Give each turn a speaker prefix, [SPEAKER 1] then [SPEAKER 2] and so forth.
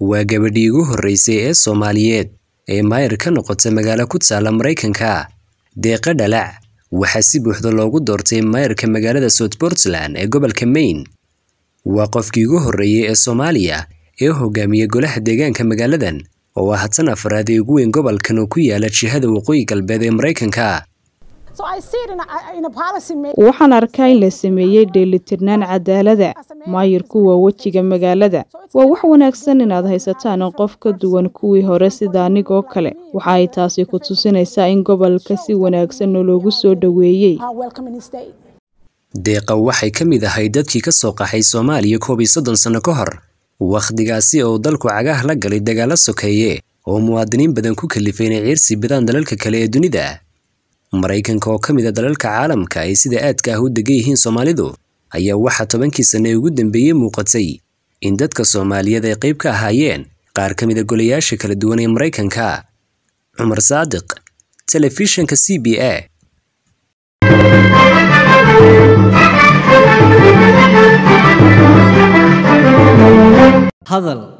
[SPEAKER 1] waa gabadhii ugu horreysay ee soomaaliyeed ee maayir ka noqota magaalo ku taala maraykanka deeqa dhalac waxaa si buuxda loogu doortay maayirka magaalada south portland ee gobolka maine waa qofkii ugu horreeyey ee soomaaliya ee hogaamiya golaha deegaanka magaaladan oo ah tan afraad ee ugu weyn gobolkan oo ku yaala jihada waqooyi galbeed ee maraykanka
[SPEAKER 2] waxaan arkaa in la sameeyey dheelitirnaan cadaalada ah maayir kuwa wejiga magaalada waa wax wanaagsan inaad haysataan qof ka duwan kuwii hore sida anigoo kale waxa ay taasi ku tusinaysaa in gobolka si wanaagsan loogu soo dhoweeyey
[SPEAKER 1] deeqa waxay ka mid ahay dadkii ka soo qaxay soomaaliya koob iyo soddon sanno ka hor wakhtigaasi oo dalku cagaah la galay dagaalla sokeeye oo muwaadiniin badan ku kalifay inay ciirsi bidaan dalalka kale ee dunida maraykanka oo ka mid a ah dalalka caalamka ay sida aadka ah u degan yihiin soomaalidu ayaa waxaa tobankii ee ugu dambeeyey muuqatay in dadka soomaaliyeed ay qayb ka ahaayeen qaar ka mid a golayaasha kala duwan ee maraykanka cumar saadiq telefishinka c b a
[SPEAKER 2] hadal